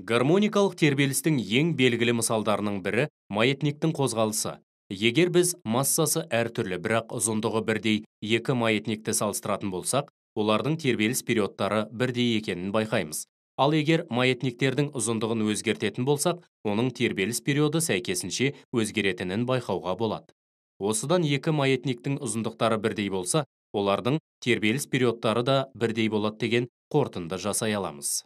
гармоникалық тербелістің ең белгілі мысалдарының бірі маятниктің қозғалысы егер біз массасы әртүрлі бірақ ұзындығы бірдей екі маятникті салыстыратын болсақ олардың тербеліс периодтары бірдей екенін байқаймыз ал егер маятниктердің ұзындығын өзгертетін болсақ оның тербеліс периоды сәйкесінше өзгеретінін байқауға болады осыдан екі маятниктің ұзындықтары бірдей болса олардың тербеліс периодтары да бірдей болады деген қорытынды жасай аламыз